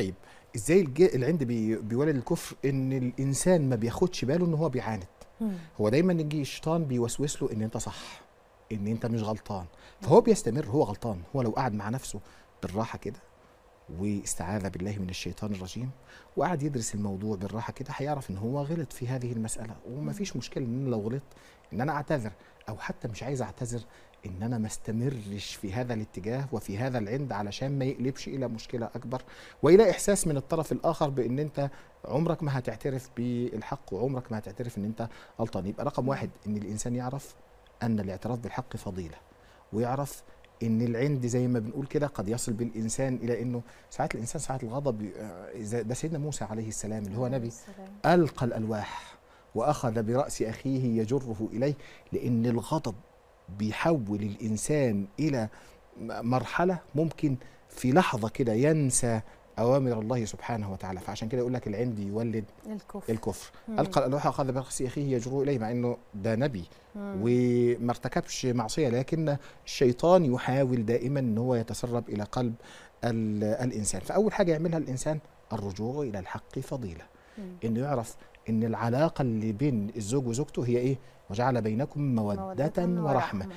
طيب ازاي العند بيولد الكفر ان الانسان ما بياخدش باله ان هو بيعاند هو دايما يجي الشيطان بيوسوس له ان انت صح ان انت مش غلطان فهو بيستمر هو غلطان هو لو قعد مع نفسه بالراحه كده واستعاذ بالله من الشيطان الرجيم وقعد يدرس الموضوع بالراحه كده هيعرف ان هو غلط في هذه المساله وما فيش مشكله ان انا لو غلطت ان انا اعتذر او حتى مش عايز اعتذر ان انا ما استمرش في هذا الاتجاه وفي هذا العند علشان ما يقلبش الى مشكله اكبر والى احساس من الطرف الاخر بان انت عمرك ما هتعترف بالحق وعمرك ما هتعترف ان انت غلطان يبقى رقم واحد ان الانسان يعرف ان الاعتراف بالحق فضيله ويعرف ان العند زي ما بنقول كده قد يصل بالانسان الى انه ساعات الانسان ساعات الغضب آه، ده سيدنا موسى عليه السلام اللي هو نبي القى الالواح واخذ براس اخيه يجره اليه لان الغضب بيحول الانسان الى مرحله ممكن في لحظه كده ينسى اوامر الله سبحانه وتعالى فعشان كده يقول لك العند يولد الكفر, الكفر. القى الالواح اخذ برخص اخيه يجرؤ اليه مع انه ده نبي وما ارتكبش معصيه لكن الشيطان يحاول دائما ان هو يتسرب الى قلب الانسان فاول حاجه يعملها الانسان الرجوع الى الحق فضيله مم. انه يعرف ان العلاقه اللي بين الزوج وزوجته هي ايه وجعل بينكم مودة, مودة ورحمة. ورحمة